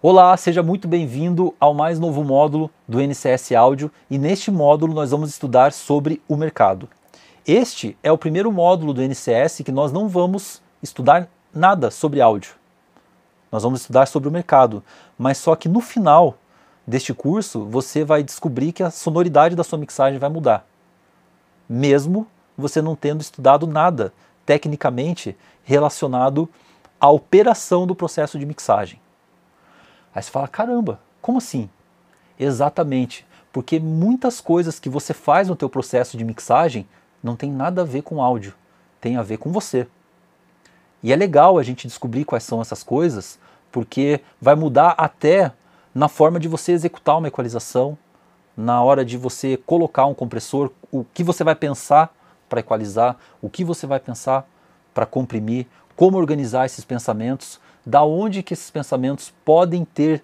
Olá, seja muito bem-vindo ao mais novo módulo do NCS Áudio e neste módulo nós vamos estudar sobre o mercado. Este é o primeiro módulo do NCS que nós não vamos estudar nada sobre áudio. Nós vamos estudar sobre o mercado, mas só que no final deste curso você vai descobrir que a sonoridade da sua mixagem vai mudar, mesmo você não tendo estudado nada tecnicamente relacionado à operação do processo de mixagem. Aí você fala: caramba, como assim? Exatamente, porque muitas coisas que você faz no teu processo de mixagem não tem nada a ver com áudio, tem a ver com você. E é legal a gente descobrir quais são essas coisas, porque vai mudar até na forma de você executar uma equalização, na hora de você colocar um compressor, o que você vai pensar para equalizar, o que você vai pensar para comprimir, como organizar esses pensamentos da onde que esses pensamentos podem ter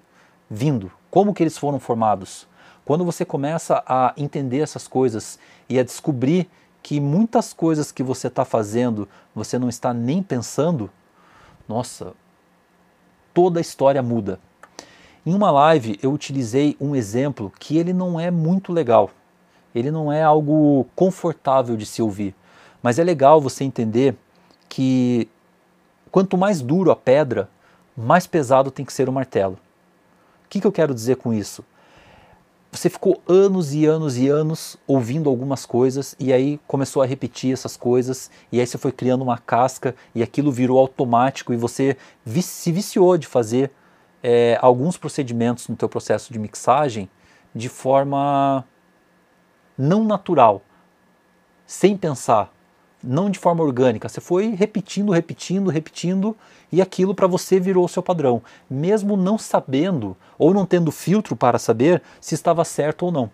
vindo, como que eles foram formados. Quando você começa a entender essas coisas e a descobrir que muitas coisas que você está fazendo você não está nem pensando, nossa, toda a história muda. Em uma live eu utilizei um exemplo que ele não é muito legal, ele não é algo confortável de se ouvir, mas é legal você entender que Quanto mais duro a pedra, mais pesado tem que ser o martelo. O que, que eu quero dizer com isso? Você ficou anos e anos e anos ouvindo algumas coisas e aí começou a repetir essas coisas e aí você foi criando uma casca e aquilo virou automático e você se viciou de fazer é, alguns procedimentos no teu processo de mixagem de forma não natural, sem pensar, não de forma orgânica, você foi repetindo, repetindo, repetindo e aquilo para você virou o seu padrão, mesmo não sabendo ou não tendo filtro para saber se estava certo ou não.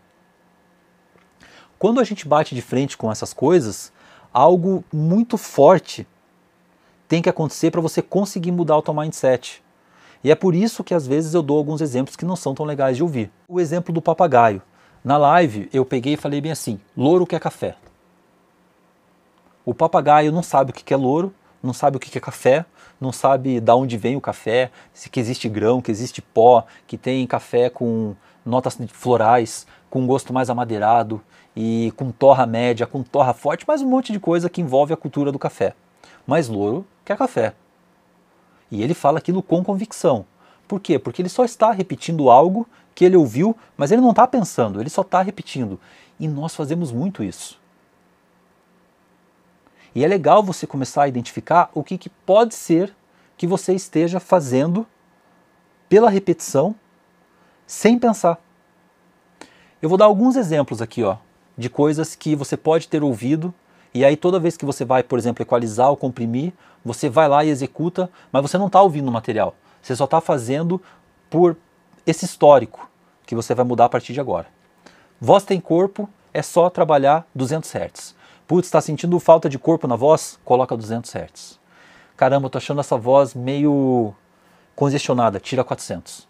Quando a gente bate de frente com essas coisas, algo muito forte tem que acontecer para você conseguir mudar o seu mindset. E é por isso que às vezes eu dou alguns exemplos que não são tão legais de ouvir. O exemplo do papagaio. Na live eu peguei e falei bem assim: louro quer café. O papagaio não sabe o que é louro, não sabe o que é café, não sabe da onde vem o café, se que existe grão, que existe pó, que tem café com notas florais, com gosto mais amadeirado e com torra média, com torra forte, mais um monte de coisa que envolve a cultura do café. Mas louro quer café. E ele fala aquilo com convicção. Por quê? Porque ele só está repetindo algo que ele ouviu, mas ele não está pensando, ele só está repetindo. E nós fazemos muito isso. E é legal você começar a identificar o que, que pode ser que você esteja fazendo pela repetição sem pensar. Eu vou dar alguns exemplos aqui, ó, de coisas que você pode ter ouvido e aí toda vez que você vai, por exemplo, equalizar ou comprimir, você vai lá e executa, mas você não está ouvindo o material. Você só está fazendo por esse histórico que você vai mudar a partir de agora. Voz tem corpo é só trabalhar 200 Hz. Putz, está sentindo falta de corpo na voz? Coloca 200 Hz. Caramba, eu tô achando essa voz meio congestionada, tira 400.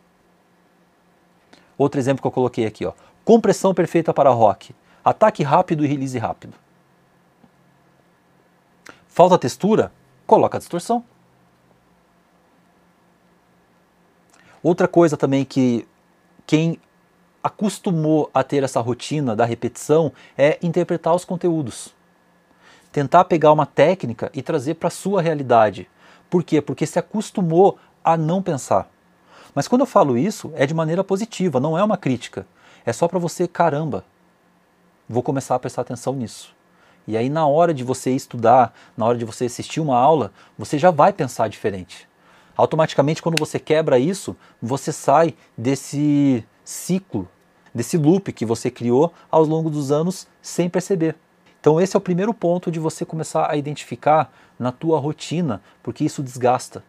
Outro exemplo que eu coloquei aqui, ó. Compressão perfeita para rock. Ataque rápido e release rápido. Falta textura? Coloca distorção. Outra coisa também que quem acostumou a ter essa rotina da repetição é interpretar os conteúdos tentar pegar uma técnica e trazer para a sua realidade. Por quê? Porque se acostumou a não pensar. Mas quando eu falo isso, é de maneira positiva, não é uma crítica. É só para você, caramba, vou começar a prestar atenção nisso. E aí, na hora de você estudar, na hora de você assistir uma aula, você já vai pensar diferente. Automaticamente, quando você quebra isso, você sai desse ciclo, desse loop que você criou ao longo dos anos sem perceber. Então esse é o primeiro ponto de você começar a identificar na tua rotina, porque isso desgasta,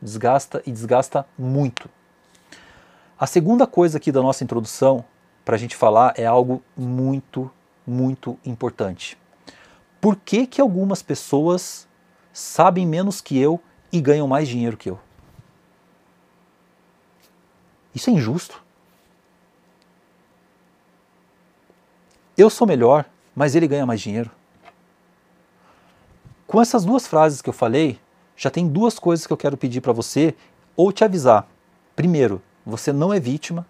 desgasta e desgasta muito. A segunda coisa aqui da nossa introdução para a gente falar é algo muito, muito importante. Por que, que algumas pessoas sabem menos que eu e ganham mais dinheiro que eu? Isso é injusto. Eu sou melhor, mas ele ganha mais dinheiro. Com essas duas frases que eu falei, já tem duas coisas que eu quero pedir para você ou te avisar. Primeiro, você não é vítima.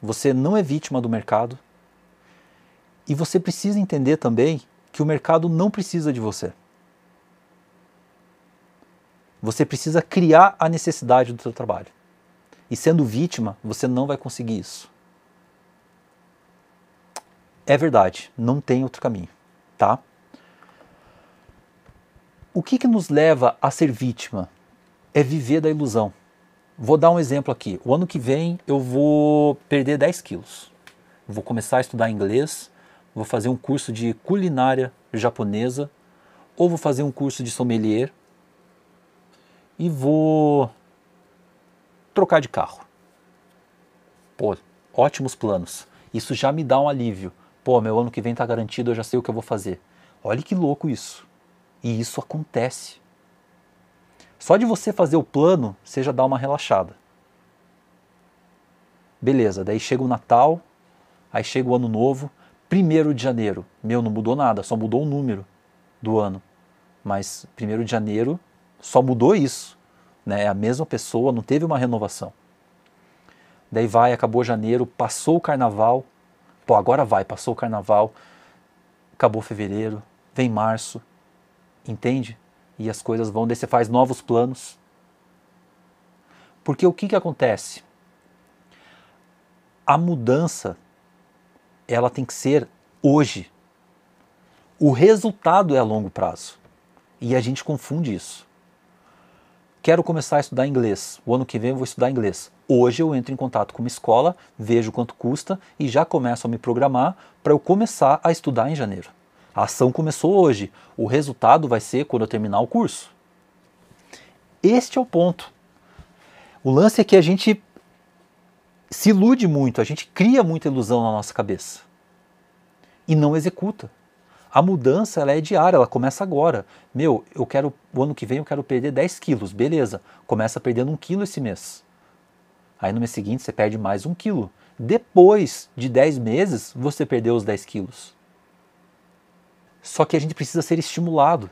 Você não é vítima do mercado. E você precisa entender também que o mercado não precisa de você. Você precisa criar a necessidade do seu trabalho. E sendo vítima, você não vai conseguir isso. É verdade, não tem outro caminho, tá? O que, que nos leva a ser vítima? É viver da ilusão. Vou dar um exemplo aqui. O ano que vem eu vou perder 10 quilos. Vou começar a estudar inglês, vou fazer um curso de culinária japonesa, ou vou fazer um curso de sommelier e vou trocar de carro. Pô, ótimos planos. Isso já me dá um alívio. Pô, meu ano que vem tá garantido, eu já sei o que eu vou fazer. Olha que louco isso. E isso acontece. Só de você fazer o plano, você já dá uma relaxada. Beleza, daí chega o Natal, aí chega o Ano Novo, primeiro de janeiro. Meu, não mudou nada, só mudou o número do ano. Mas primeiro de janeiro só mudou isso. Né? É a mesma pessoa, não teve uma renovação. Daí vai, acabou janeiro, passou o carnaval, Pô, agora vai, passou o carnaval, acabou fevereiro, vem março, entende? E as coisas vão, daí você faz novos planos. Porque o que, que acontece? A mudança, ela tem que ser hoje. O resultado é a longo prazo. E a gente confunde isso quero começar a estudar inglês. O ano que vem eu vou estudar inglês. Hoje eu entro em contato com uma escola, vejo quanto custa e já começo a me programar para eu começar a estudar em janeiro. A ação começou hoje. O resultado vai ser quando eu terminar o curso. Este é o ponto. O lance é que a gente se ilude muito, a gente cria muita ilusão na nossa cabeça e não executa. A mudança ela é diária, ela começa agora. Meu, eu quero, o ano que vem eu quero perder 10 quilos, beleza. Começa perdendo 1 quilo esse mês. Aí no mês seguinte você perde mais 1 quilo. Depois de 10 meses, você perdeu os 10 quilos. Só que a gente precisa ser estimulado.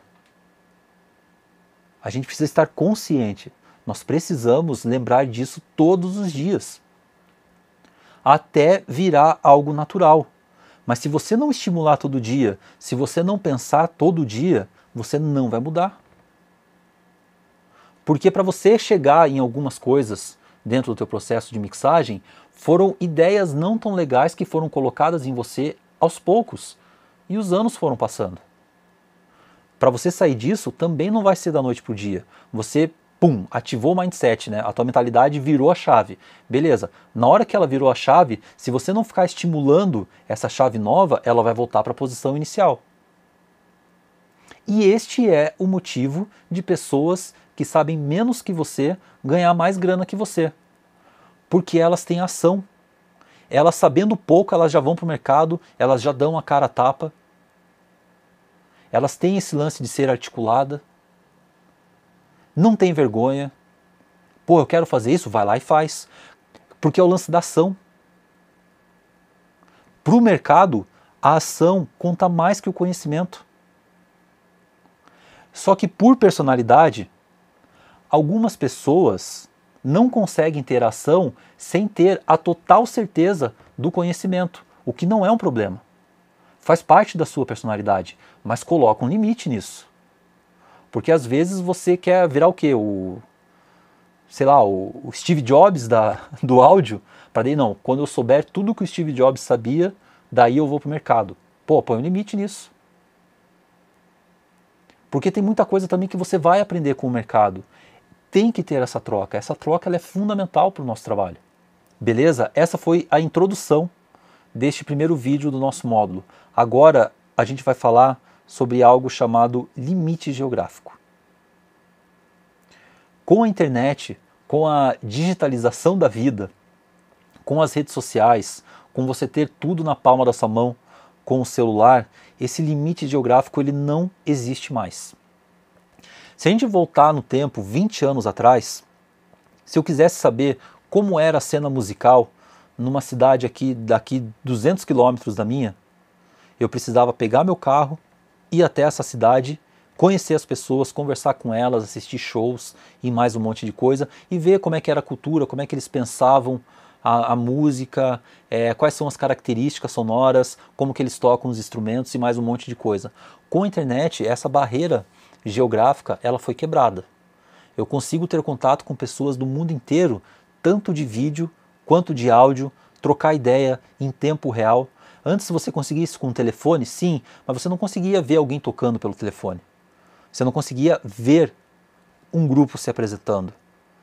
A gente precisa estar consciente. Nós precisamos lembrar disso todos os dias até virar algo natural. Mas se você não estimular todo dia, se você não pensar todo dia, você não vai mudar. Porque para você chegar em algumas coisas dentro do teu processo de mixagem, foram ideias não tão legais que foram colocadas em você aos poucos e os anos foram passando. Para você sair disso também não vai ser da noite para o dia. Você pum, ativou o mindset, né? A tua mentalidade virou a chave. Beleza. Na hora que ela virou a chave, se você não ficar estimulando essa chave nova, ela vai voltar para a posição inicial. E este é o motivo de pessoas que sabem menos que você ganhar mais grana que você. Porque elas têm ação. Elas sabendo pouco, elas já vão para o mercado, elas já dão a cara a tapa. Elas têm esse lance de ser articulada não tem vergonha. Pô, eu quero fazer isso, vai lá e faz. Porque é o lance da ação. Para o mercado, a ação conta mais que o conhecimento. Só que por personalidade, algumas pessoas não conseguem ter ação sem ter a total certeza do conhecimento, o que não é um problema. Faz parte da sua personalidade, mas coloca um limite nisso. Porque às vezes você quer virar o quê? O, sei lá, o, Steve Jobs da, do áudio, para daí não, quando eu souber tudo que o Steve Jobs sabia, daí eu vou pro mercado. Pô, põe um limite nisso. Porque tem muita coisa também que você vai aprender com o mercado. Tem que ter essa troca. Essa troca ela é fundamental para o nosso trabalho. Beleza? Essa foi a introdução deste primeiro vídeo do nosso módulo. Agora a gente vai falar sobre algo chamado limite geográfico. Com a internet, com a digitalização da vida, com as redes sociais, com você ter tudo na palma da sua mão, com o celular, esse limite geográfico ele não existe mais. Se a gente voltar no tempo 20 anos atrás, se eu quisesse saber como era a cena musical numa cidade aqui daqui 200 quilômetros da minha, eu precisava pegar meu carro, ir até essa cidade, conhecer as pessoas, conversar com elas, assistir shows e mais um monte de coisa e ver como é que era a cultura, como é que eles pensavam a, a música, é, quais são as características sonoras, como que eles tocam os instrumentos e mais um monte de coisa. Com a internet, essa barreira geográfica, ela foi quebrada. Eu consigo ter contato com pessoas do mundo inteiro, tanto de vídeo quanto de áudio, trocar ideia em tempo real. Antes você conseguia isso com o telefone, sim, mas você não conseguia ver alguém tocando pelo telefone. Você não conseguia ver um grupo se apresentando.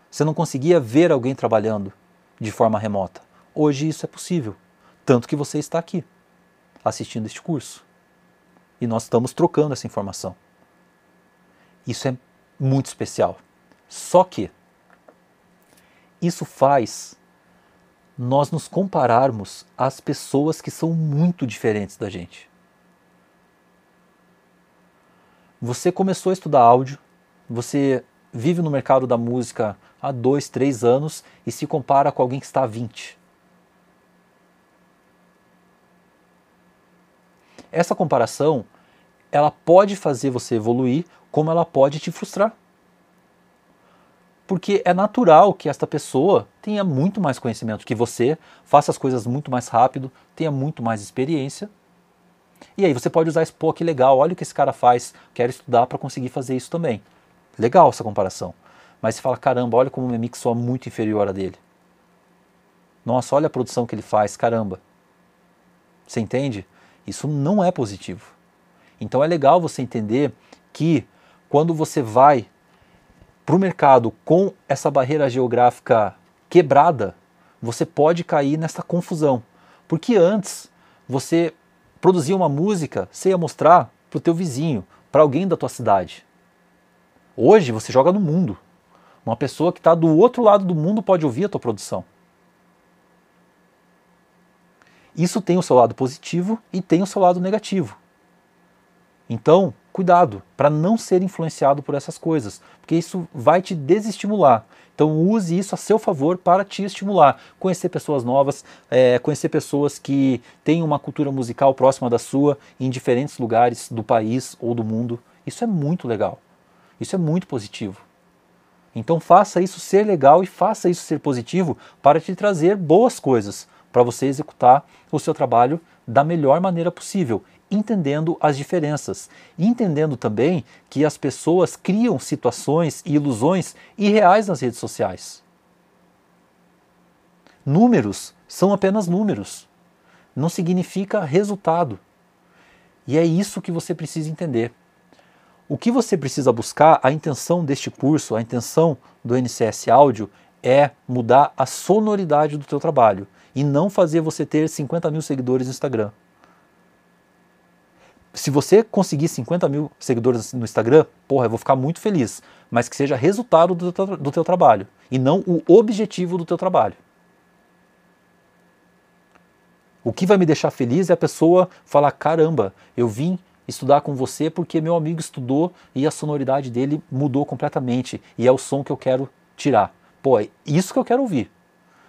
Você não conseguia ver alguém trabalhando de forma remota. Hoje isso é possível, tanto que você está aqui assistindo este curso. E nós estamos trocando essa informação. Isso é muito especial. Só que isso faz nós nos compararmos às pessoas que são muito diferentes da gente. Você começou a estudar áudio, você vive no mercado da música há dois, três anos e se compara com alguém que está há 20. Essa comparação, ela pode fazer você evoluir, como ela pode te frustrar porque é natural que esta pessoa tenha muito mais conhecimento que você, faça as coisas muito mais rápido, tenha muito mais experiência. E aí você pode usar isso, pô, que legal, olha o que esse cara faz, quero estudar para conseguir fazer isso também. Legal essa comparação. Mas você fala, caramba, olha como o meu mix soa muito inferior a dele. Nossa, olha a produção que ele faz, caramba. Você entende? Isso não é positivo. Então é legal você entender que quando você vai para o mercado com essa barreira geográfica quebrada, você pode cair nessa confusão. Porque antes você produzia uma música, você ia mostrar para o teu vizinho, para alguém da tua cidade. Hoje você joga no mundo. Uma pessoa que está do outro lado do mundo pode ouvir a tua produção. Isso tem o seu lado positivo e tem o seu lado negativo. Então, cuidado para não ser influenciado por essas coisas, porque isso vai te desestimular. Então use isso a seu favor para te estimular, conhecer pessoas novas, é, conhecer pessoas que têm uma cultura musical próxima da sua em diferentes lugares do país ou do mundo. Isso é muito legal. Isso é muito positivo. Então faça isso ser legal e faça isso ser positivo para te trazer boas coisas para você executar o seu trabalho da melhor maneira possível entendendo as diferenças e entendendo também que as pessoas criam situações e ilusões irreais nas redes sociais. Números são apenas números, não significa resultado. E é isso que você precisa entender. O que você precisa buscar, a intenção deste curso, a intenção do NCS Áudio é mudar a sonoridade do teu trabalho e não fazer você ter 50 mil seguidores no Instagram se você conseguir 50 mil seguidores no Instagram, porra, eu vou ficar muito feliz. Mas que seja resultado do teu, do teu trabalho e não o objetivo do teu trabalho. O que vai me deixar feliz é a pessoa falar: caramba, eu vim estudar com você porque meu amigo estudou e a sonoridade dele mudou completamente e é o som que eu quero tirar. Pô, é isso que eu quero ouvir.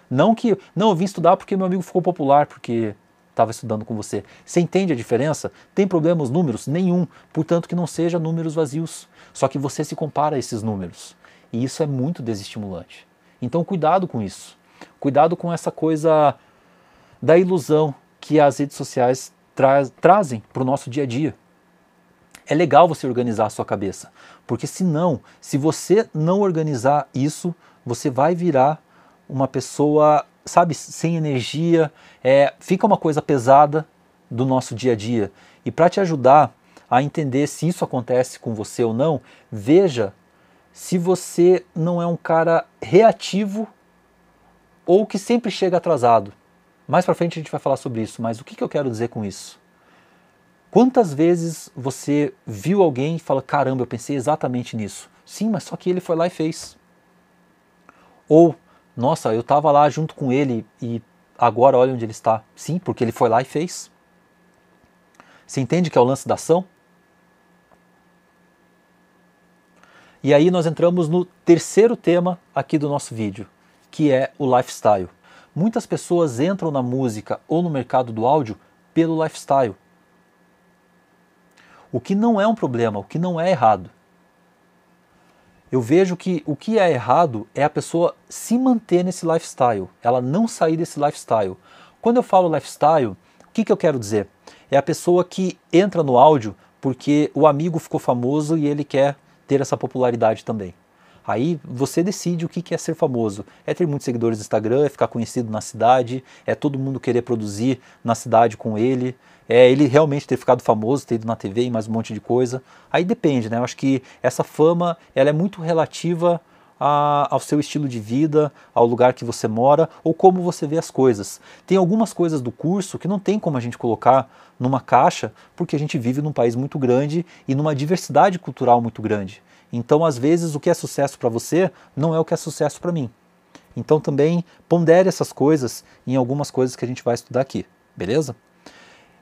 Não que, não, eu vim estudar porque meu amigo ficou popular, porque estava estudando com você. Você entende a diferença? Tem problemas números? Nenhum. Portanto, que não seja números vazios. Só que você se compara a esses números. E isso é muito desestimulante. Então, cuidado com isso. Cuidado com essa coisa da ilusão que as redes sociais tra trazem para o nosso dia a dia. É legal você organizar a sua cabeça, porque se não, se você não organizar isso, você vai virar uma pessoa sabe, sem energia, é, fica uma coisa pesada do nosso dia a dia. E para te ajudar a entender se isso acontece com você ou não, veja se você não é um cara reativo ou que sempre chega atrasado. Mais para frente a gente vai falar sobre isso, mas o que, que eu quero dizer com isso? Quantas vezes você viu alguém e fala: caramba, eu pensei exatamente nisso? Sim, mas só que ele foi lá e fez. Ou nossa, eu estava lá junto com ele e agora olha onde ele está. Sim, porque ele foi lá e fez. Você entende que é o lance da ação? E aí nós entramos no terceiro tema aqui do nosso vídeo, que é o lifestyle. Muitas pessoas entram na música ou no mercado do áudio pelo lifestyle. O que não é um problema, o que não é errado eu vejo que o que é errado é a pessoa se manter nesse lifestyle, ela não sair desse lifestyle. Quando eu falo lifestyle, o que, que eu quero dizer? É a pessoa que entra no áudio porque o amigo ficou famoso e ele quer ter essa popularidade também. Aí você decide o que é ser famoso. É ter muitos seguidores no Instagram, é ficar conhecido na cidade, é todo mundo querer produzir na cidade com ele, é ele realmente ter ficado famoso, ter ido na TV e mais um monte de coisa. Aí depende, né? Eu acho que essa fama ela é muito relativa a, ao seu estilo de vida, ao lugar que você mora ou como você vê as coisas. Tem algumas coisas do curso que não tem como a gente colocar numa caixa, porque a gente vive num país muito grande e numa diversidade cultural muito grande. Então, às vezes, o que é sucesso para você não é o que é sucesso para mim. Então, também pondere essas coisas em algumas coisas que a gente vai estudar aqui, beleza?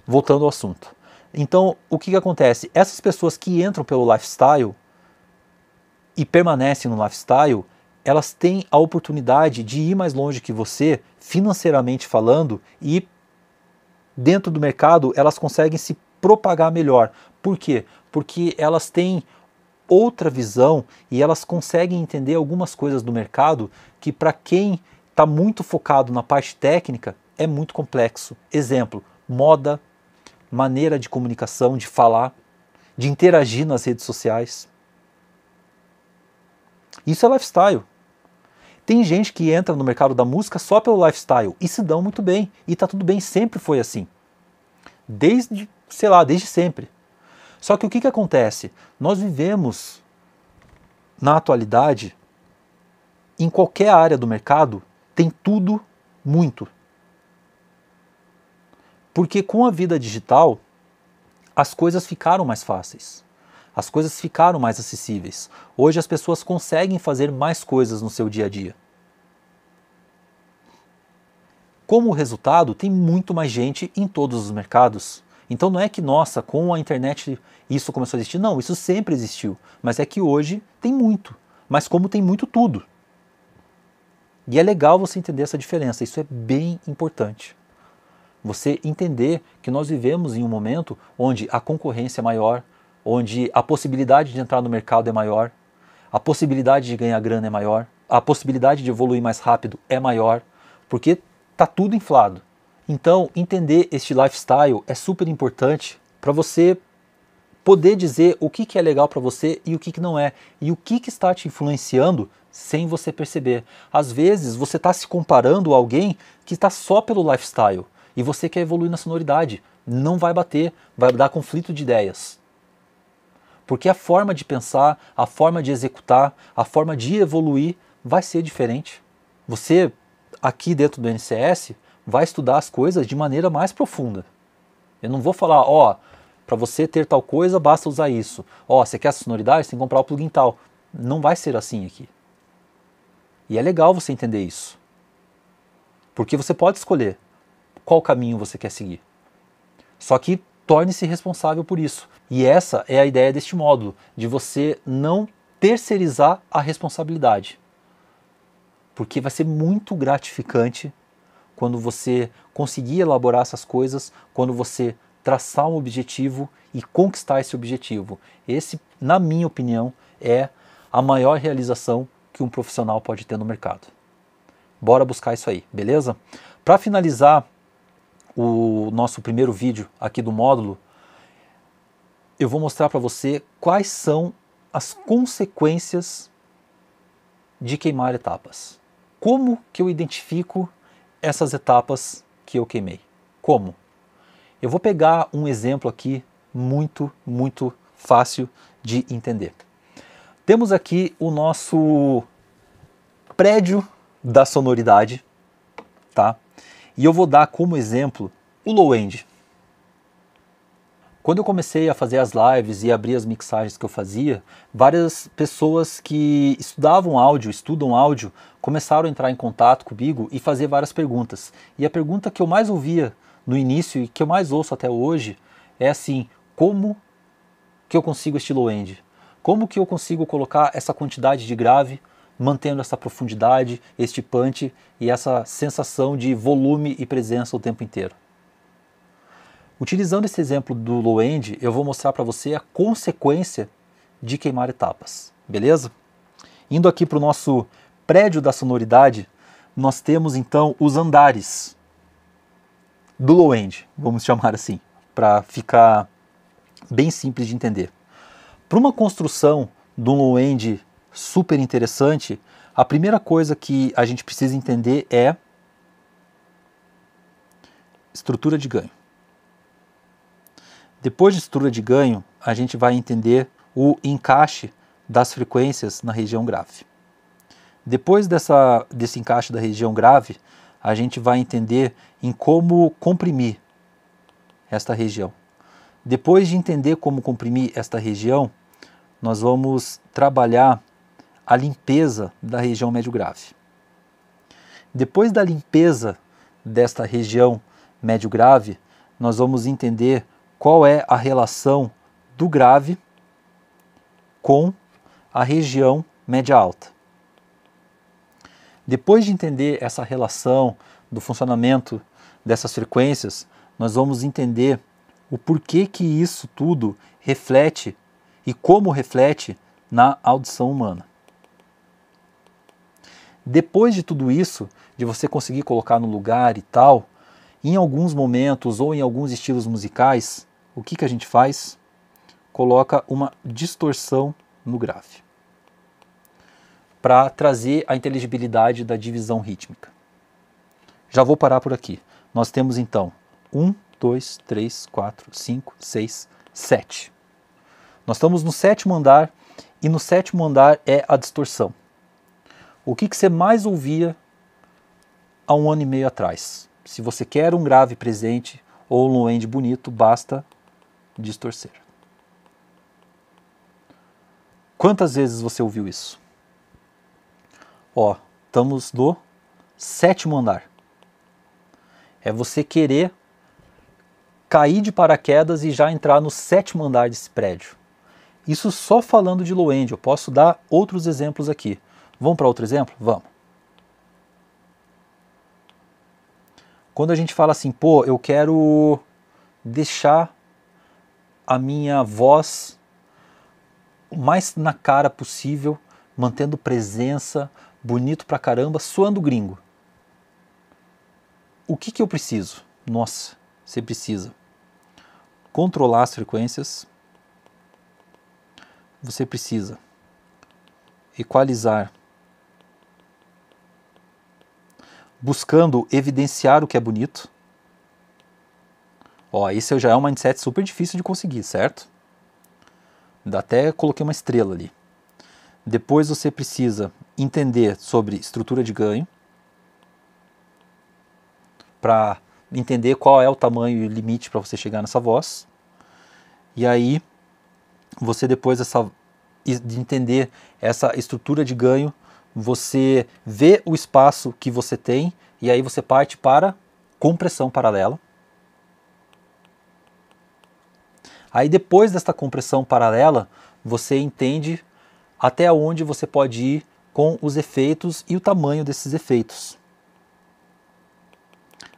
voltando ao assunto. Então, o que, que acontece? Essas pessoas que entram pelo lifestyle e permanecem no lifestyle, elas têm a oportunidade de ir mais longe que você, financeiramente falando, e dentro do mercado elas conseguem se propagar melhor. Por quê? Porque elas têm outra visão e elas conseguem entender algumas coisas do mercado que, para quem está muito focado na parte técnica, é muito complexo. Exemplo: moda, maneira de comunicação, de falar, de interagir nas redes sociais. Isso é lifestyle. Tem gente que entra no mercado da música só pelo lifestyle e se dão muito bem. E tá tudo bem, sempre foi assim. Desde, sei lá, desde sempre. Só que o que, que acontece? Nós vivemos na atualidade, em qualquer área do mercado, tem tudo muito. Porque com a vida digital, as coisas ficaram mais fáceis. As coisas ficaram mais acessíveis. Hoje as pessoas conseguem fazer mais coisas no seu dia a dia. Como resultado, tem muito mais gente em todos os mercados. Então não é que, nossa, com a internet isso começou a existir. Não, isso sempre existiu. Mas é que hoje tem muito. Mas como tem muito tudo. E é legal você entender essa diferença, isso é bem importante. Você entender que nós vivemos em um momento onde a concorrência é maior, onde a possibilidade de entrar no mercado é maior, a possibilidade de ganhar grana é maior, a possibilidade de evoluir mais rápido é maior, porque está tudo inflado. Então, entender este lifestyle é super importante para você poder dizer o que, que é legal para você e o que, que não é, e o que, que está te influenciando sem você perceber. Às vezes, você está se comparando a alguém que está só pelo lifestyle e você quer evoluir na sonoridade. Não vai bater, vai dar conflito de ideias. Porque a forma de pensar, a forma de executar, a forma de evoluir vai ser diferente. Você, aqui dentro do NCS, vai estudar as coisas de maneira mais profunda. Eu não vou falar, ó, oh, para você ter tal coisa, basta usar isso. Ó, oh, você quer essa sonoridade, você tem que comprar o plugin tal. Não vai ser assim aqui. E é legal você entender isso. Porque você pode escolher qual caminho você quer seguir. Só que torne-se responsável por isso. E essa é a ideia deste módulo, de você não terceirizar a responsabilidade. Porque vai ser muito gratificante quando você conseguir elaborar essas coisas, quando você traçar um objetivo e conquistar esse objetivo. Esse, na minha opinião, é a maior realização que um profissional pode ter no mercado. Bora buscar isso aí, beleza? Para finalizar, o nosso primeiro vídeo aqui do módulo, eu vou mostrar para você quais são as consequências de queimar etapas. Como que eu identifico essas etapas que eu queimei? Como? Eu vou pegar um exemplo aqui muito, muito fácil de entender. Temos aqui o nosso prédio da sonoridade, tá? E eu vou dar como exemplo o low-end. Quando eu comecei a fazer as lives e abrir as mixagens que eu fazia, várias pessoas que estudavam áudio, estudam áudio, começaram a entrar em contato comigo e fazer várias perguntas. E a pergunta que eu mais ouvia no início e que eu mais ouço até hoje é assim: como que eu consigo este low-end? Como que eu consigo colocar essa quantidade de grave mantendo essa profundidade, este punch e essa sensação de volume e presença o tempo inteiro. Utilizando esse exemplo do low end, eu vou mostrar para você a consequência de queimar etapas, beleza? Indo aqui para o nosso prédio da sonoridade, nós temos então os andares do low end, vamos chamar assim, para ficar bem simples de entender. Para uma construção de um low end super interessante, a primeira coisa que a gente precisa entender é estrutura de ganho. Depois de estrutura de ganho, a gente vai entender o encaixe das frequências na região grave. Depois dessa, desse encaixe da região grave, a gente vai entender em como comprimir esta região. Depois de entender como comprimir esta região, nós vamos trabalhar a limpeza da região médio-grave. Depois da limpeza desta região médio-grave, nós vamos entender qual é a relação do grave com a região média-alta. Depois de entender essa relação do funcionamento dessas frequências, nós vamos entender o porquê que isso tudo reflete e como reflete na audição humana. Depois de tudo isso, de você conseguir colocar no lugar e tal, em alguns momentos ou em alguns estilos musicais, o que, que a gente faz? Coloca uma distorção no grave para trazer a inteligibilidade da divisão rítmica. Já vou parar por aqui. Nós temos então 1, 2, 3, 4, 5, 6, 7. Nós estamos no sétimo andar e no sétimo andar é a distorção. O que, que você mais ouvia há um ano e meio atrás? Se você quer um grave presente ou um low end bonito, basta distorcer. Quantas vezes você ouviu isso? Ó, estamos no sétimo andar. É você querer cair de paraquedas e já entrar no sétimo andar desse prédio. Isso só falando de low-end, eu posso dar outros exemplos aqui. Vamos para outro exemplo? Vamos. Quando a gente fala assim, pô, eu quero deixar a minha voz o mais na cara possível, mantendo presença, bonito pra caramba, suando gringo. O que, que eu preciso? Nossa, você precisa controlar as frequências, você precisa equalizar buscando evidenciar o que é bonito. Ó, esse já é um mindset super difícil de conseguir, certo? Até coloquei uma estrela ali. Depois você precisa entender sobre estrutura de ganho para entender qual é o tamanho e o limite para você chegar nessa voz. E aí você depois essa de entender essa estrutura de ganho, você vê o espaço que você tem e aí você parte para compressão paralela. Aí depois desta compressão paralela, você entende até onde você pode ir com os efeitos e o tamanho desses efeitos.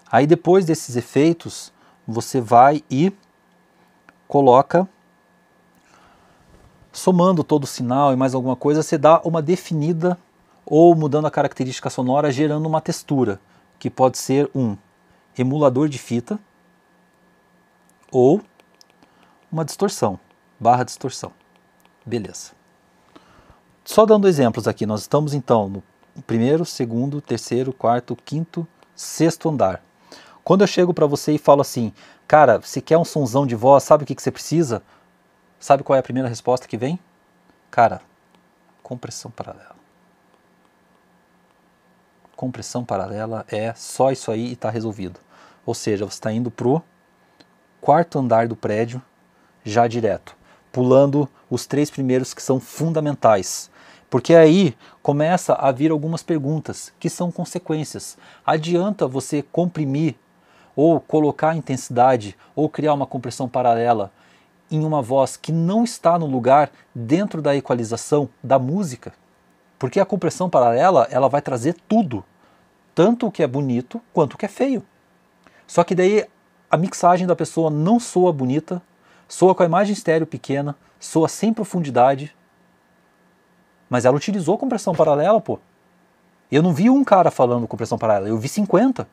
Aí depois desses efeitos, você vai e coloca somando todo o sinal e mais alguma coisa, você dá uma definida ou mudando a característica sonora, gerando uma textura, que pode ser um emulador de fita ou uma distorção, barra distorção. Beleza. Só dando exemplos aqui, nós estamos então no primeiro, segundo, terceiro, quarto, quinto, sexto andar. Quando eu chego para você e falo assim, cara, você quer um sonzão de voz, sabe o que, que você precisa? Sabe qual é a primeira resposta que vem? Cara, compressão paralela compressão paralela é só isso aí e está resolvido. Ou seja, você está indo para o quarto andar do prédio já direto, pulando os três primeiros que são fundamentais. Porque aí começa a vir algumas perguntas que são consequências. Adianta você comprimir ou colocar intensidade ou criar uma compressão paralela em uma voz que não está no lugar dentro da equalização da música? Porque a compressão paralela, ela vai trazer tudo tanto o que é bonito quanto o que é feio. Só que daí a mixagem da pessoa não soa bonita, soa com a imagem estéreo pequena, soa sem profundidade. Mas ela utilizou compressão paralela, pô. Eu não vi um cara falando compressão paralela, eu vi 50.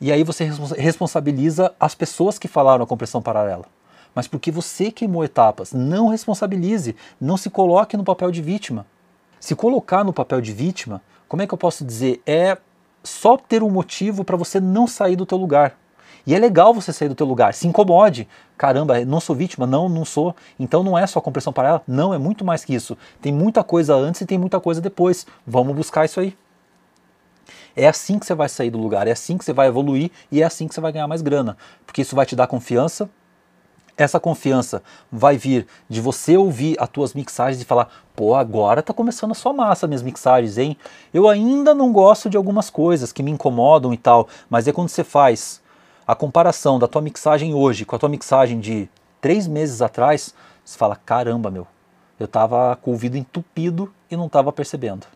E aí você responsabiliza as pessoas que falaram a compressão paralela. Mas porque você queimou etapas, não responsabilize, não se coloque no papel de vítima. Se colocar no papel de vítima, como é que eu posso dizer? É só ter um motivo para você não sair do teu lugar. E é legal você sair do teu lugar, se incomode. Caramba, não sou vítima, não, não sou. Então não é só compressão paralela, não, é muito mais que isso. Tem muita coisa antes e tem muita coisa depois. Vamos buscar isso aí. É assim que você vai sair do lugar, é assim que você vai evoluir e é assim que você vai ganhar mais grana, porque isso vai te dar confiança, essa confiança vai vir de você ouvir as tuas mixagens e falar: pô, agora tá começando a sua massa minhas mixagens, hein? Eu ainda não gosto de algumas coisas que me incomodam e tal, mas é quando você faz a comparação da tua mixagem hoje com a tua mixagem de três meses atrás, você fala: caramba, meu, eu tava com o ouvido entupido e não tava percebendo.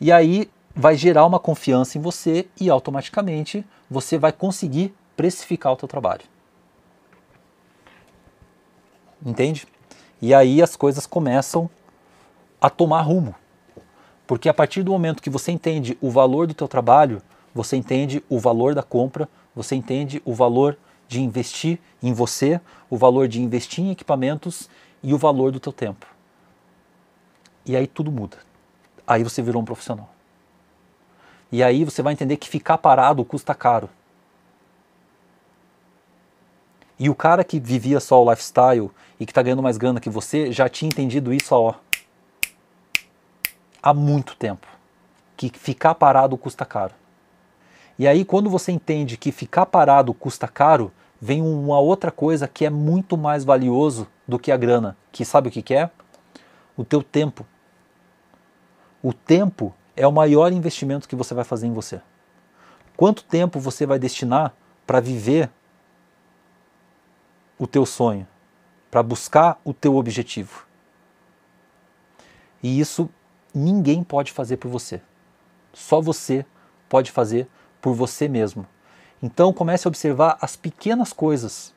E aí vai gerar uma confiança em você e automaticamente você vai conseguir precificar o teu trabalho entende? E aí as coisas começam a tomar rumo. Porque a partir do momento que você entende o valor do teu trabalho, você entende o valor da compra, você entende o valor de investir em você, o valor de investir em equipamentos e o valor do teu tempo. E aí tudo muda. Aí você virou um profissional. E aí você vai entender que ficar parado custa caro. E o cara que vivia só o lifestyle e que está ganhando mais grana que você já tinha entendido isso há, ó, há muito tempo. Que ficar parado custa caro. E aí, quando você entende que ficar parado custa caro, vem uma outra coisa que é muito mais valioso do que a grana, que sabe o que, que é? O teu tempo. O tempo é o maior investimento que você vai fazer em você. Quanto tempo você vai destinar para viver o teu sonho, para buscar o teu objetivo. E isso ninguém pode fazer por você. Só você pode fazer por você mesmo. Então comece a observar as pequenas coisas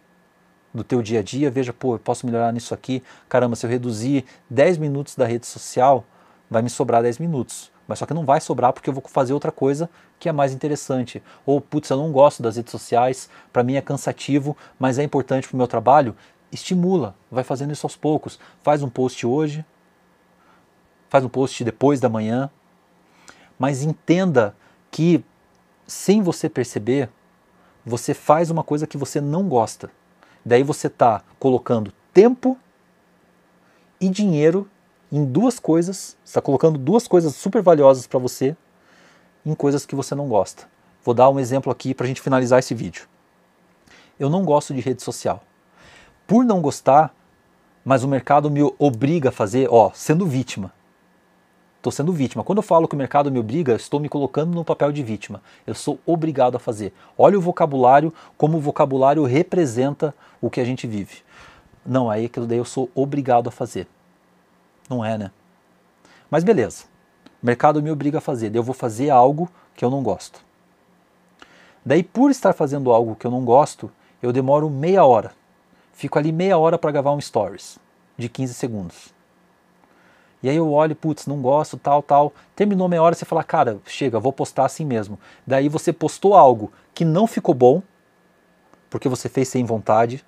do teu dia a dia, veja, pô, eu posso melhorar nisso aqui. Caramba, se eu reduzir 10 minutos da rede social, vai me sobrar 10 minutos mas só que não vai sobrar porque eu vou fazer outra coisa que é mais interessante. Ou, putz, eu não gosto das redes sociais, para mim é cansativo, mas é importante para o meu trabalho. Estimula, vai fazendo isso aos poucos. Faz um post hoje, faz um post depois da manhã, mas entenda que, sem você perceber, você faz uma coisa que você não gosta. Daí você está colocando tempo e dinheiro em duas coisas, está colocando duas coisas super valiosas para você em coisas que você não gosta. Vou dar um exemplo aqui para a gente finalizar esse vídeo. Eu não gosto de rede social. Por não gostar, mas o mercado me obriga a fazer, ó, sendo vítima. Estou sendo vítima. Quando eu falo que o mercado me obriga, estou me colocando no papel de vítima. Eu sou obrigado a fazer. Olha o vocabulário, como o vocabulário representa o que a gente vive. Não, aí é aquilo daí eu sou obrigado a fazer. Não é, né? Mas beleza. O mercado me obriga a fazer, eu vou fazer algo que eu não gosto. Daí, por estar fazendo algo que eu não gosto, eu demoro meia hora. Fico ali meia hora para gravar um stories de 15 segundos. E aí eu olho, putz, não gosto, tal, tal. Terminou meia hora, você fala, cara, chega, vou postar assim mesmo. Daí você postou algo que não ficou bom, porque você fez sem vontade,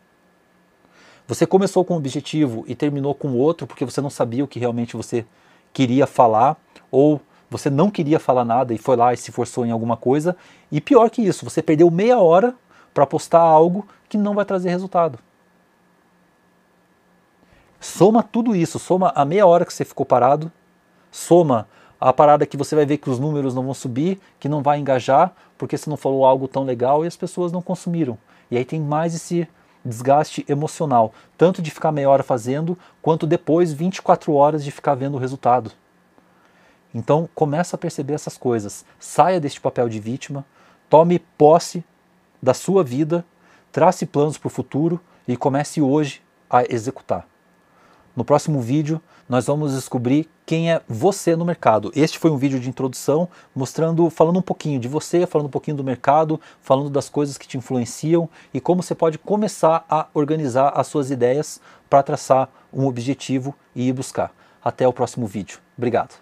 você começou com um objetivo e terminou com outro porque você não sabia o que realmente você queria falar ou você não queria falar nada e foi lá e se forçou em alguma coisa. E pior que isso, você perdeu meia hora para postar algo que não vai trazer resultado. Soma tudo isso, soma a meia hora que você ficou parado, soma a parada que você vai ver que os números não vão subir, que não vai engajar, porque você não falou algo tão legal e as pessoas não consumiram. E aí tem mais esse desgaste emocional, tanto de ficar meia hora fazendo, quanto depois 24 horas de ficar vendo o resultado. Então começa a perceber essas coisas, saia deste papel de vítima, tome posse da sua vida, trace planos para o futuro e comece hoje a executar. No próximo vídeo, nós vamos descobrir quem é você no mercado. Este foi um vídeo de introdução, mostrando, falando um pouquinho de você, falando um pouquinho do mercado, falando das coisas que te influenciam e como você pode começar a organizar as suas ideias para traçar um objetivo e ir buscar. Até o próximo vídeo. Obrigado.